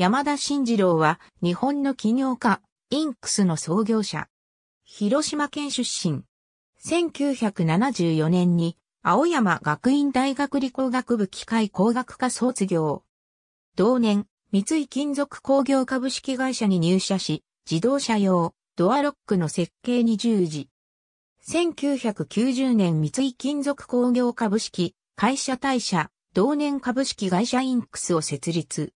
山田慎次郎は日本の企業家、インクスの創業者。広島県出身。1974年に青山学院大学理工学部機械工学科卒業。同年、三井金属工業株式会社に入社し、自動車用ドアロックの設計に従事。1990年三井金属工業株式会社大社同年株式会社インクスを設立。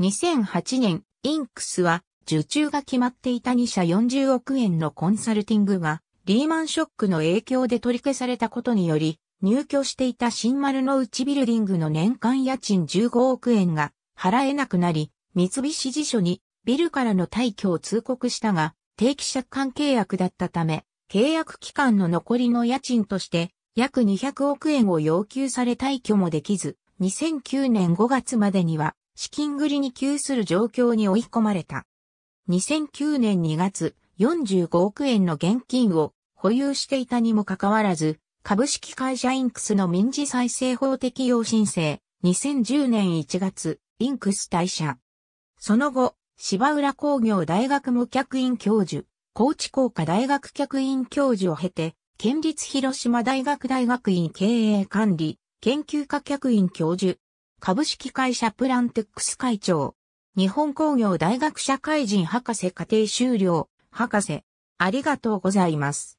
2008年、インクスは受注が決まっていた2社40億円のコンサルティングがリーマンショックの影響で取り消されたことにより入居していた新丸の内ビルディングの年間家賃15億円が払えなくなり、三菱辞書にビルからの退去を通告したが、定期借款契約だったため、契約期間の残りの家賃として約200億円を要求され退去もできず、2009年5月までには資金繰りに窮する状況に追い込まれた。2009年2月、45億円の現金を保有していたにもかかわらず、株式会社インクスの民事再生法適用申請、2010年1月、インクス退社。その後、芝浦工業大学無客員教授、高知工科大学客員教授を経て、県立広島大学大学院経営管理、研究科客員教授、株式会社プランテックス会長、日本工業大学社会人博士課程修了、博士、ありがとうございます。